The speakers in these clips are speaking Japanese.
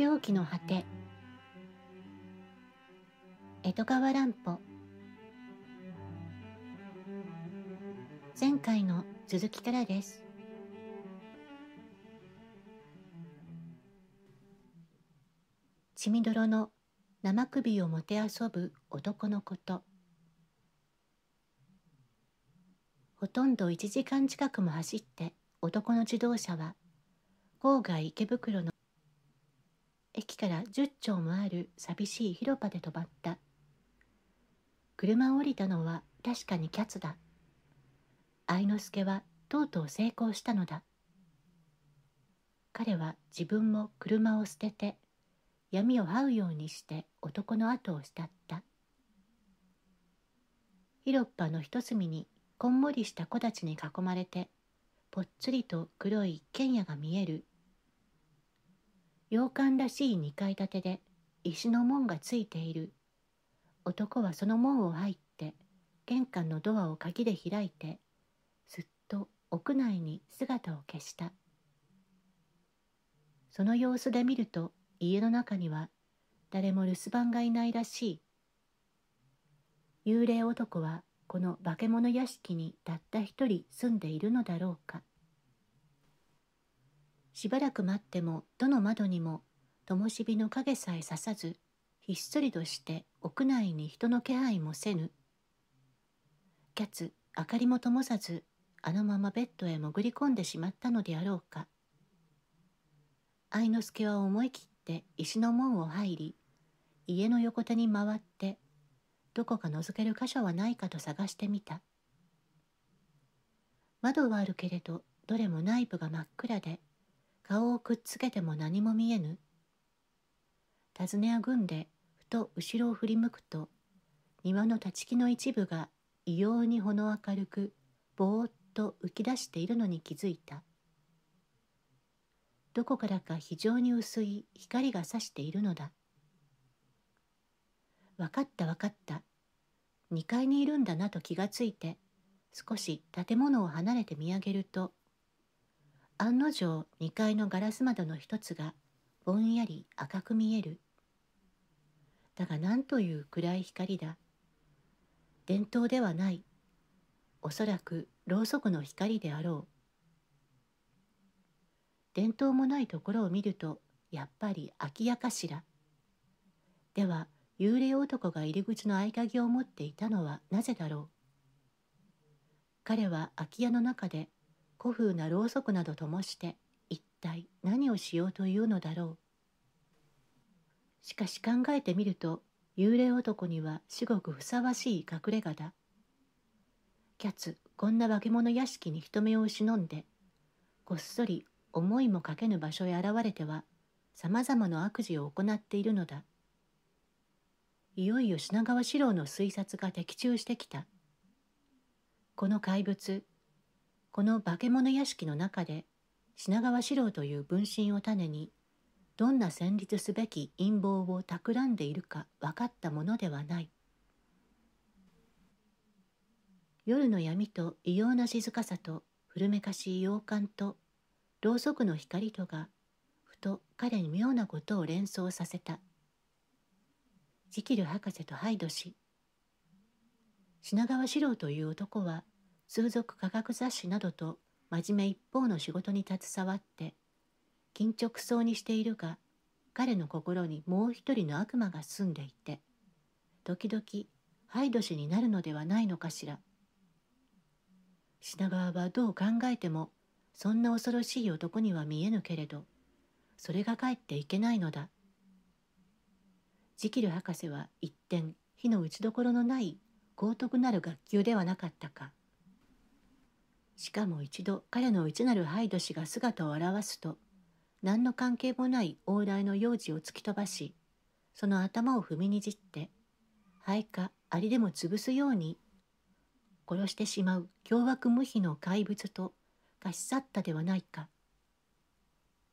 病気の果て江戸川乱歩前回の続きからです血みどろの生首をもてあそぶ男のことほとんど1時間近くも走って男の自動車は郊外池袋の駅から10丁もある寂しい広場で止まった。車を降りたのは確かにキャツだ。愛之助はとうとう成功したのだ。彼は自分も車を捨てて闇を這うようにして男の後を慕った広っぱの一隅にこんもりした木立に囲まれてぽっつりと黒い剣家が見える洋館らしい2階建てで石の門がついている男はその門を入って玄関のドアを鍵で開いてすっと屋内に姿を消したその様子で見ると家の中には誰も留守番がいないらしい幽霊男はこの化け物屋敷にたった一人住んでいるのだろうかしばらく待ってもどの窓にも灯火の影さえささずひっそりとして屋内に人の気配もせぬキャツ明かりも灯さずあのままベッドへ潜り込んでしまったのであろうか愛之助は思い切って石の門を入り家の横手に回ってどこか覗ける箇所はないかと探してみた窓はあるけれどどれも内部が真っ暗で顔をくっつけても何も見えぬ尋ねあぐんでふと後ろを振り向くと庭の立ち木の一部が異様にほの明るくぼーっと浮き出しているのに気づいたどこからか非常に薄い光が差しているのだ分かった分かった2階にいるんだなと気がついて少し建物を離れて見上げると案の定2階のガラス窓の一つがぼんやり赤く見えるだが何という暗い光だ伝統ではないおそらくろうそくの光であろう伝統もないところを見るとやっぱり空き家かしらでは幽霊男が入り口の合鍵を持っていたのはなぜだろう彼は空き家の中で古風なろうそくなどともして一体何をしようというのだろうしかし考えてみると幽霊男には至極ふさわしい隠れ家だキャツこんな化け物屋敷に人目を忍んでこっそり思いもかけぬ場所へ現れてはさまざまな悪事を行っているのだいよいよ品川四郎の推察が的中してきたこの怪物この化け物屋敷の中で品川四郎という分身を種にどんな戦慄すべき陰謀を企んでいるか分かったものではない夜の闇と異様な静かさと古めかしい洋館とろうそくの光とがふと彼に妙なことを連想させたジキル博士とハイド氏品川四郎という男は数族科学雑誌などと真面目一方の仕事に携わって緊直そうにしているが彼の心にもう一人の悪魔が住んでいて時々ド年になるのではないのかしら品川はどう考えてもそんな恐ろしい男には見えぬけれどそれがかえっていけないのだジキル博士は一転火の打ちどころのない高徳なる学級ではなかったか。しかも一度彼の内なるハイド氏が姿を現すと何の関係もない往来の幼児を突き飛ばしその頭を踏みにじって肺かアリでも潰すように殺してしまう凶悪無比の怪物と貸し去ったではないか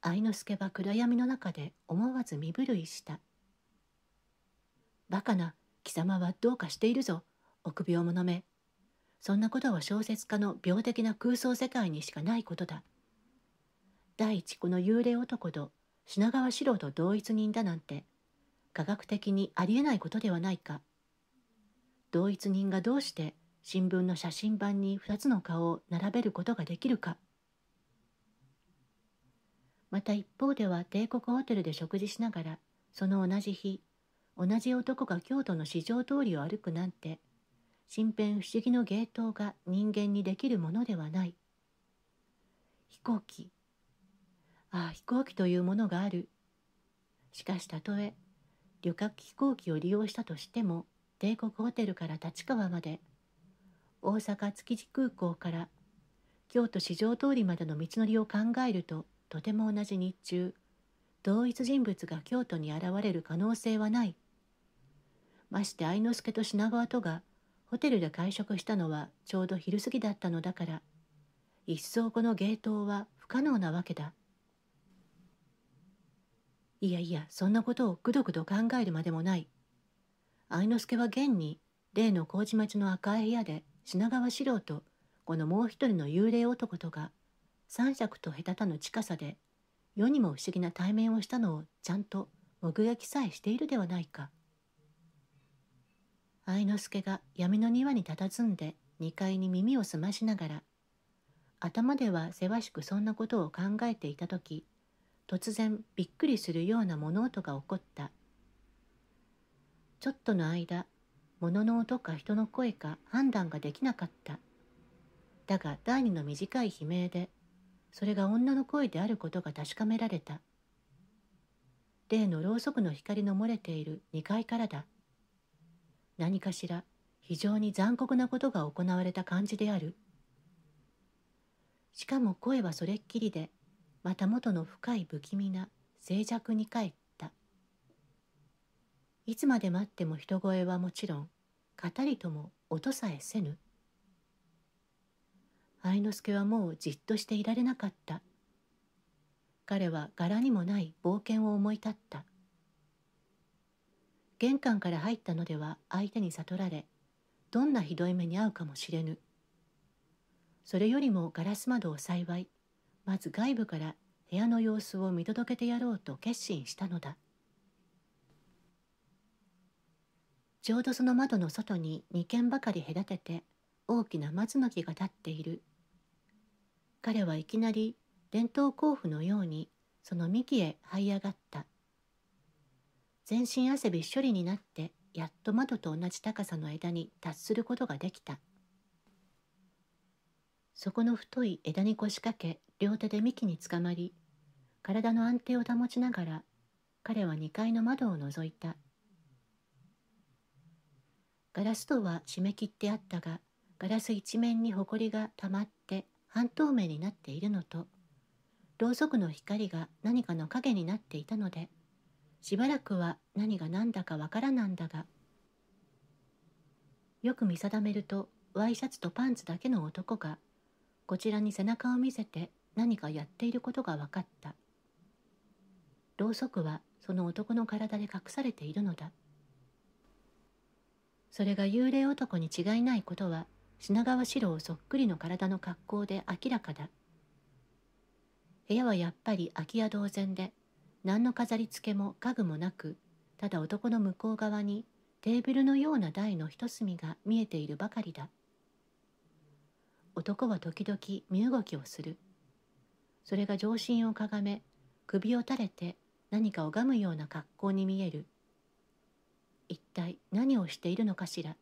愛之助は暗闇の中で思わず身震いした「バカな貴様はどうかしているぞ臆病者めそんなことは小説家の病的な空想世界にしかないことだ。第一この幽霊男と品川四郎と同一人だなんて科学的にありえないことではないか。同一人がどうして新聞の写真版に2つの顔を並べることができるか。また一方では帝国ホテルで食事しながらその同じ日同じ男が京都の四条通りを歩くなんて身辺不思議の芸当が人間にできるものではない飛行機ああ飛行機というものがあるしかしたとえ旅客飛行機を利用したとしても帝国ホテルから立川まで大阪築地空港から京都市場通りまでの道のりを考えるととても同じ日中同一人物が京都に現れる可能性はないまして愛之助と品川とがホテルで会食したのはちょうど昼過ぎだったのだから一層この芸当は不可能なわけだいやいやそんなことをぐどぐど考えるまでもない愛之助は現に例の麹町の赤い部屋で品川四郎とこのもう一人の幽霊男とが三尺と手たの近さで世にも不思議な対面をしたのをちゃんと目撃さえしているではないか。愛之助が闇の庭に佇んで2階に耳を澄ましながら頭ではせわしくそんなことを考えていた時突然びっくりするような物音が起こったちょっとの間物の音か人の声か判断ができなかっただが第二の短い悲鳴でそれが女の声であることが確かめられた例のろうそくの光の漏れている2階からだ何かしら非常に残酷なことが行われた感じである。しかも声はそれっきりで、また元の深い不気味な静寂に帰った。いつまで待っても人声はもちろん、語りとも音さえせぬ。愛之助はもうじっとしていられなかった。彼は柄にもない冒険を思い立った。玄関から入ったのでは相手に悟られどんなひどい目に遭うかもしれぬそれよりもガラス窓を幸いまず外部から部屋の様子を見届けてやろうと決心したのだちょうどその窓の外に2軒ばかり隔てて大きな松の木が立っている彼はいきなり伝統甲府のようにその幹へ這い上がった全身汗びっしょりになってやっと窓と同じ高さの枝に達することができたそこの太い枝に腰掛け両手で幹につかまり体の安定を保ちながら彼は2階の窓を覗いたガラス戸は締め切ってあったがガラス一面にほこりがたまって半透明になっているのとろうそくの光が何かの影になっていたのでしばらくは何が何だかわからなんだがよく見定めるとワイシャツとパンツだけの男がこちらに背中を見せて何かやっていることが分かったろうそくはその男の体で隠されているのだそれが幽霊男に違いないことは品川四郎そっくりの体の格好で明らかだ部屋はやっぱり空き家同然で何の飾り付けも家具もなくただ男の向こう側にテーブルのような台の一隅が見えているばかりだ男は時々身動きをするそれが上心をかがめ首を垂れて何か拝むような格好に見える一体何をしているのかしら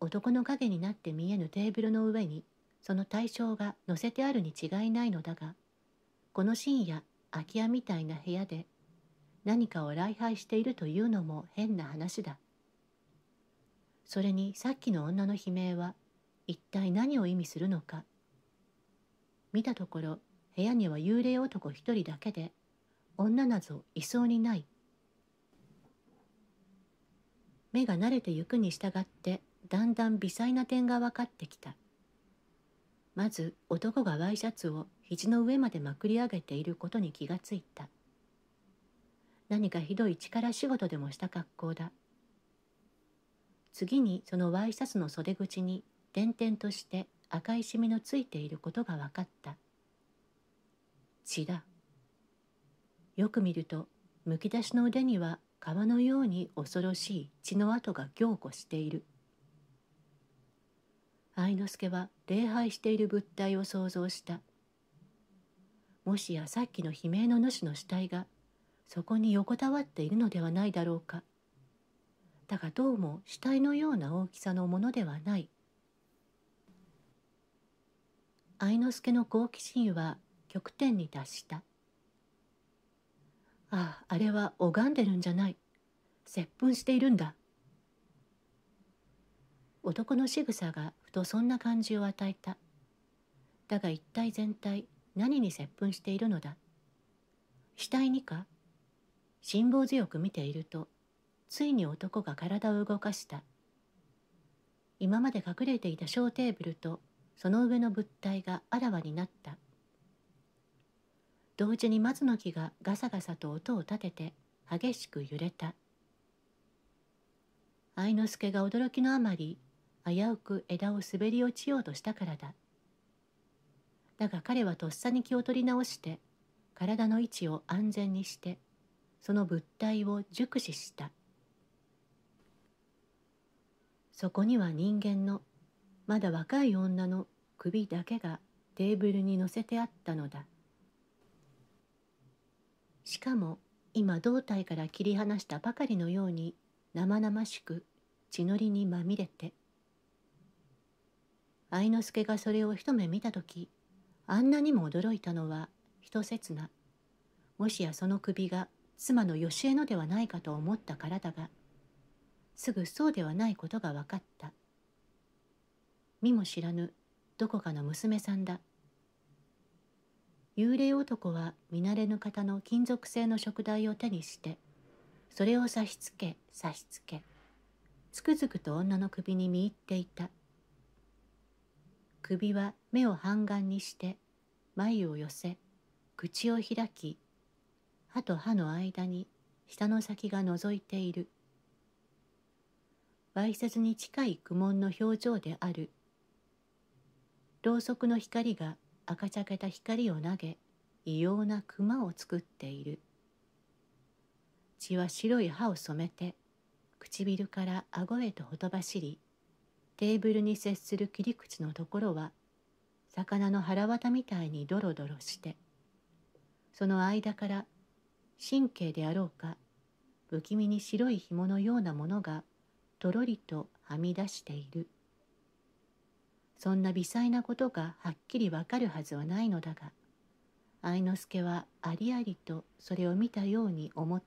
男の影になって見えぬテーブルの上にその対象が乗せてあるに違いないのだがこの深夜空き家みたいな部屋で何かを礼拝しているというのも変な話だ。それにさっきの女の悲鳴は一体何を意味するのか。見たところ部屋には幽霊男一人だけで女なぞいそうにない。目が慣れてゆくに従ってだんだん微細な点が分かってきた。まず男がワイシャツを肘の上までまくり上げていることに気がついた何かひどい力仕事でもした格好だ次にそのワイシャツの袖口に点々として赤いシミのついていることが分かった血だよく見るとむき出しの腕には川のように恐ろしい血の跡が凝固している愛之助は礼拝している物体を想像したもしやさっきの悲鳴の主の死体がそこに横たわっているのではないだろうかだがどうも死体のような大きさのものではない愛之助の好奇心は極点に達したあああれは拝んでるんじゃない接吻しているんだ男の仕草がふとそんな感じを与えた。だが一体全体何に接吻しているのだ死体にか辛抱強く見ているとついに男が体を動かした今まで隠れていた小テーブルとその上の物体があらわになった同時に松の木がガサガサと音を立てて激しく揺れた愛之助が驚きのあまり危うく枝を滑り落ちようとしたからだだが彼はとっさに気を取り直して体の位置を安全にしてその物体を熟視したそこには人間のまだ若い女の首だけがテーブルに乗せてあったのだしかも今胴体から切り離したばかりのように生々しく血のりにまみれて愛之助がそれを一目見た時あんなにも驚いたのは一刹那もしやその首が妻の義江のではないかと思ったからだがすぐそうではないことが分かった見も知らぬどこかの娘さんだ幽霊男は見慣れぬ方の金属製の食材を手にしてそれを差しつけ差しつけつくづくと女の首に見入っていた首は目を半眼にして眉を寄せ口を開き歯と歯の間に舌の先が覗いているわいせつに近い苦悶の表情であるろうそくの光が赤茶けた光を投げ異様な熊を作っている血は白い歯を染めて唇から顎へとほとばしりテーブルに接する切り口のところは魚の腹綿みたいにドロドロしてその間から神経であろうか不気味に白い紐のようなものがとろりとはみ出しているそんな微細なことがはっきりわかるはずはないのだが愛之助はありありとそれを見たように思っ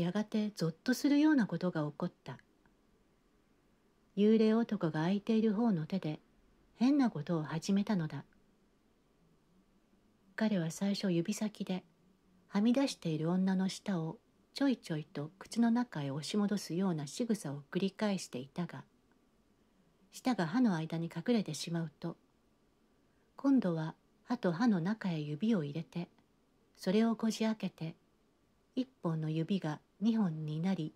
やがてぞっとするようなことが起こった幽霊男が空いている方の手で変なことを始めたのだ彼は最初指先ではみ出している女の舌をちょいちょいと口の中へ押し戻すような仕草を繰り返していたが舌が歯の間に隠れてしまうと今度は歯と歯の中へ指を入れてそれをこじ開けて1本の指が2本になり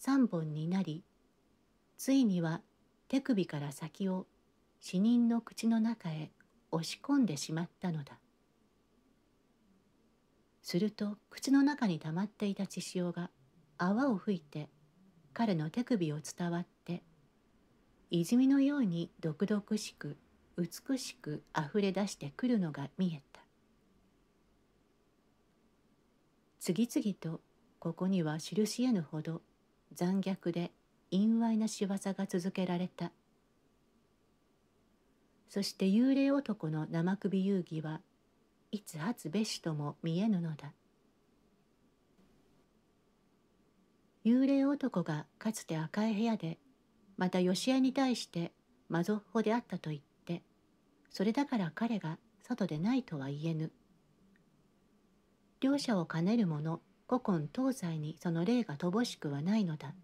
3本になりついには手首から先を死人の口の中へ押し込んでしまったのだすると口の中に溜まっていた血潮が泡を吹いて彼の手首を伝わって泉のように毒々しく美しく溢れ出してくるのが見えた次々とここには印やぬほど残虐で陰猥な仕業が続けられたそして幽霊男の生首遊戯はいつ発別べしとも見えぬのだ幽霊男がかつて赤い部屋でまた吉江に対してマゾッホであったと言ってそれだから彼が外でないとは言えぬ。両者を兼ねる者古今東西にその霊が乏しくはないのだ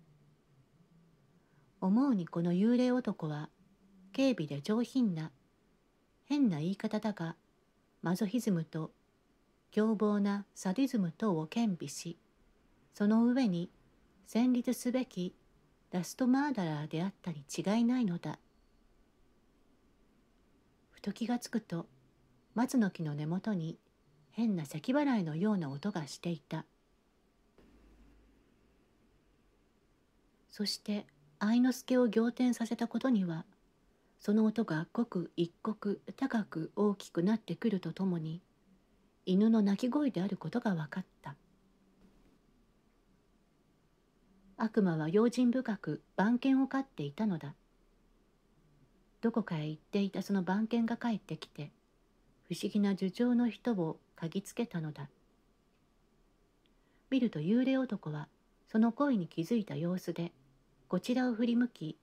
思うにこの幽霊男は軽微で上品な変な言い方だがマゾヒズムと凶暴なサディズム等を兼備しその上に戦慄すべきラストマーダラーであったに違いないのだふと気がつくと松の木の根元に変な咳払いのような音がしていたそして愛之助を仰天させたことにはその音が刻一刻高く大きくなってくるとともに犬の鳴き声であることが分かった悪魔は用心深く番犬を飼っていたのだどこかへ行っていたその番犬が帰ってきて不思議な樹鳥の人を嗅ぎつけたのだ見ると幽霊男はその声に気づいた様子でこちらを振り向き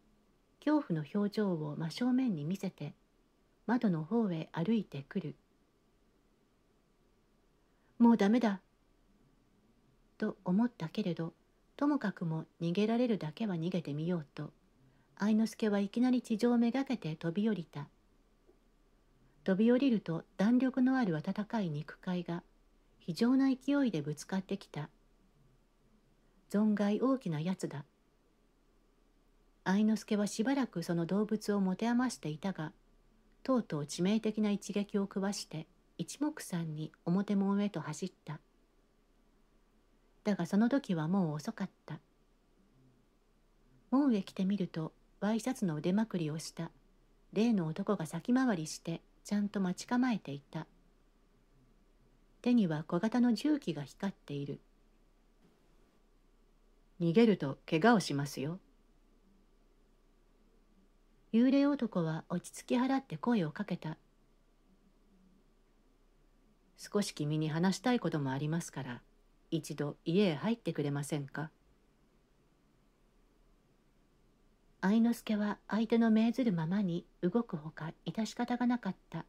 恐怖の表情を真正面に見せて窓の方へ歩いてくるもうダメだと思ったけれどともかくも逃げられるだけは逃げてみようと愛之助はいきなり地上めがけて飛び降りた飛び降りると弾力のある温かい肉塊が非常な勢いでぶつかってきた。存外大きなやつだ。愛之助はしばらくその動物を持て余していたが、とうとう致命的な一撃を食わして一目散に表門へと走った。だがその時はもう遅かった。門へ来てみるとワイシャツの腕まくりをした例の男が先回りしてちゃんと待ち構えていた手には小型の重機が光っている逃げると怪我をしますよ幽霊男は落ち着き払って声をかけた少し君に話したいこともありますから一度家へ入ってくれませんか愛之助は相手の命ずるままに動くほか致し方がなかった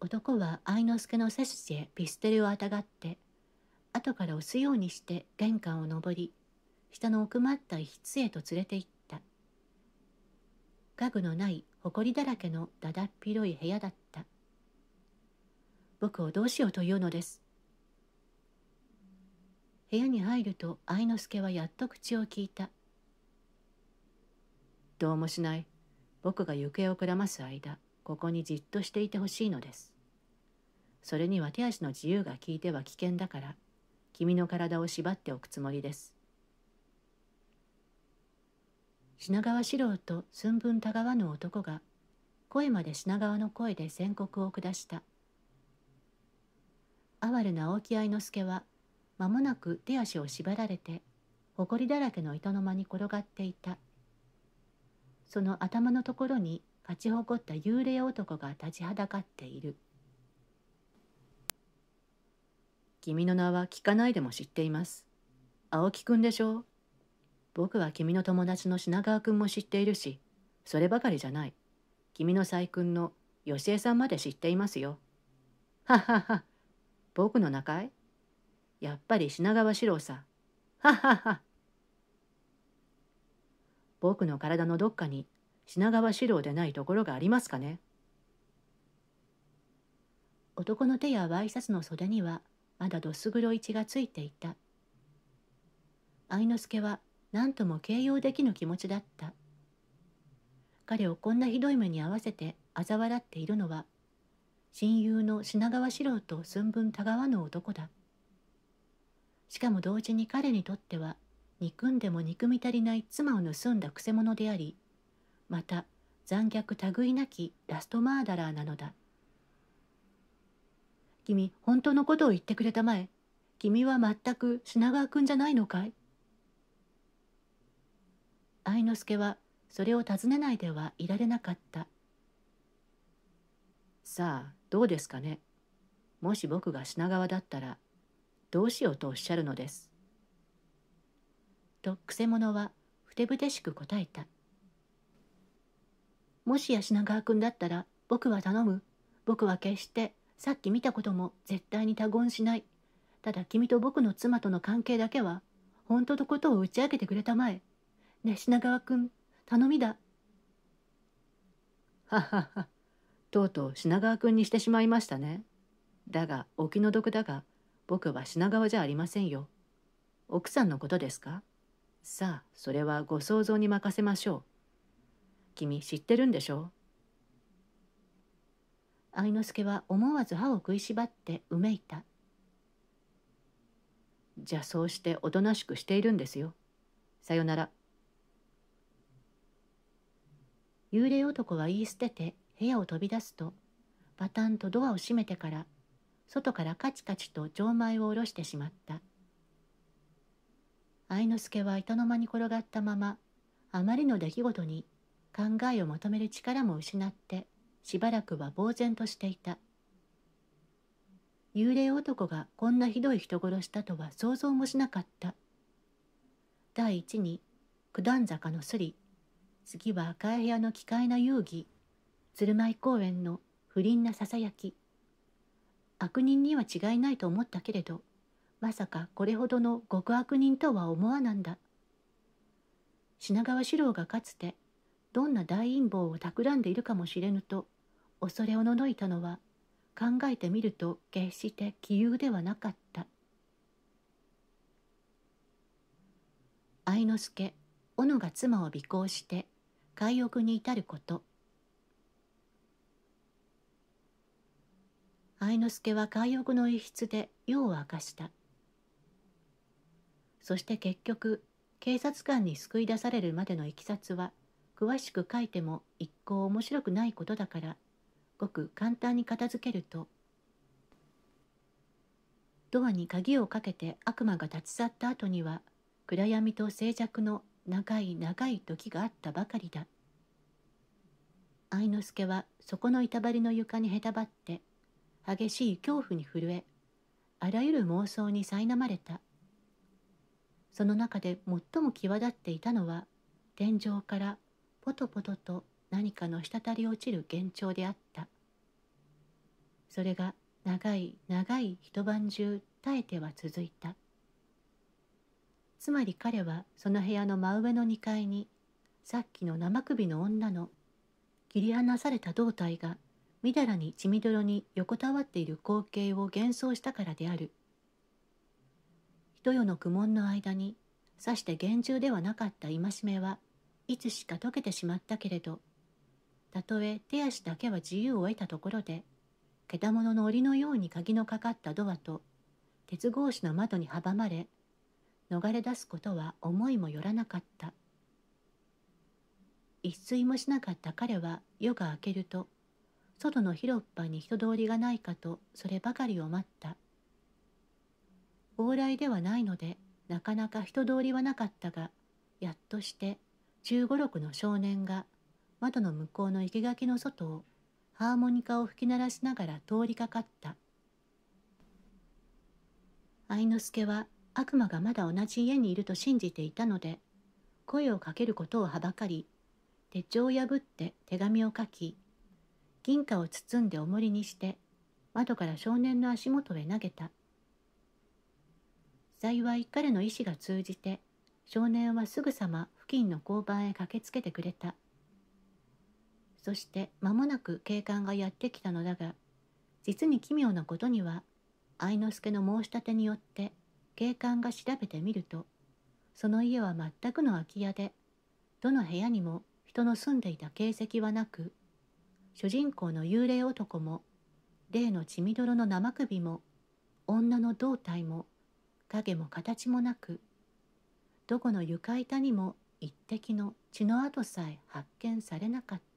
男は愛之助の背筋へピステルをあたがって後から押すようにして玄関を上り下の奥まった一室へと連れて行った家具のない埃だらけのだだっ広い部屋だった僕をどうしようというのです部屋に入ると愛之助はやっと口を聞いた。どうもしない。僕が行方をくらます間、ここにじっとしていてほしいのです。それには手足の自由が効いては危険だから、君の体を縛っておくつもりです。品川四郎と寸分たがわぬ男が声まで品川の声で宣告を下した哀れな青木愛之助は間もなく手足を縛られて埃だらけの糸の間に転がっていたその頭のところに勝ち誇った幽霊男が立ちはだかっている君の名は聞かないでも知っています青木くんでしょう僕は君の友達の品川くんも知っているしそればかりじゃない君の細君の吉江さんまで知っていますよははは僕の仲いやっぱり品川四郎さ。ははは。僕の体のどっかに品川四郎でないところがありますかね男の手やワイシャツの袖にはまだどす黒い血がついていた愛之助は何とも形容できぬ気持ちだった彼をこんなひどい目に遭わせて嘲笑っているのは親友の品川四郎と寸分たがわぬ男だしかも同時に彼にとっては憎んでも憎み足りない妻を盗んだくせ者でありまた残虐類なきラストマーダラーなのだ君本当のことを言ってくれたまえ君は全く品川君じゃないのかい愛之助はそれを尋ねないではいられなかったさあどうですかねもし僕が品川だったらどうしようとおっしゃるのです。とくせ者はふてぶてしく答えた。もしや品川君だったら僕は頼む。僕は決してさっき見たことも絶対に他言しない。ただ君と僕の妻との関係だけは本当のことを打ち明けてくれたまえ。ね品川君頼みだ。ははは。とうとう品川君にしてしまいましたね。だがお気の毒だが僕は品川じゃありませんよ。奥さんのことですかさあ、それはご想像に任せましょう。君知ってるんでしょう愛之助は思わず歯を食いしばってうめいた。じゃあそうしておとなしくしているんですよ。さよなら。幽霊男は言い捨てて部屋を飛び出すとパタンとドアを閉めてから外からカチカチと錠前を下ろしてしまった。愛之助は板の間に転がったまま、あまりの出来事に考えをまとめる力も失って、しばらくは呆然としていた。幽霊男がこんなひどい人殺したとは想像もしなかった。第一に、九段坂のすり次は赤い部屋の奇怪な遊戯、鶴舞公園の不倫なささやき、悪人には違いないと思ったけれどまさかこれほどの極悪人とは思わなんだ品川四郎がかつてどんな大陰謀を企んでいるかもしれぬと恐れおののいたのは考えてみると決して杞憂ではなかった愛之助斧が妻を尾行して海欲に至ること愛之助は海欲の一室で夜を明かしたそして結局警察官に救い出されるまでのいきさつは詳しく書いても一向面白くないことだからごく簡単に片付けるとドアに鍵をかけて悪魔が立ち去った後には暗闇と静寂の長い長い時があったばかりだ愛之助はそこの板張りの床にへたばって激しい恐怖に震えあらゆる妄想に苛まれたその中で最も際立っていたのは天井からポトポトと何かの滴り落ちる幻聴であったそれが長い長い一晩中耐えては続いたつまり彼はその部屋の真上の2階にさっきの生首の女の切り離された胴体がみだらに血みどろに横たわっている光景を幻想したからである。人世の苦悶の間に、さして厳重ではなかった戒めはいつしか解けてしまったけれど、たとえ手足だけは自由を得たところで、けたものの檻のように鍵のかかったドアと、鉄格子の窓に阻まれ、逃れ出すことは思いもよらなかった。一睡もしなかった彼は夜が明けると、外の広っ端に人通りがないかとそればかりを待った往来ではないのでなかなか人通りはなかったがやっとして1 5六の少年が窓の向こうの生垣の外をハーモニカを吹き鳴らしながら通りかかった愛之助は悪魔がまだ同じ家にいると信じていたので声をかけることをはばかり手帳を破って手紙を書き銀貨を包んでおもりにして窓から少年の足元へ投げた幸い彼の意志が通じて少年はすぐさま付近の交番へ駆けつけてくれたそして間もなく警官がやってきたのだが実に奇妙なことには愛之助の申し立てによって警官が調べてみるとその家は全くの空き家でどの部屋にも人の住んでいた形跡はなく主人公の幽霊男も例の血みどろの生首も女の胴体も影も形もなくどこの床板にも一滴の血の跡さえ発見されなかった。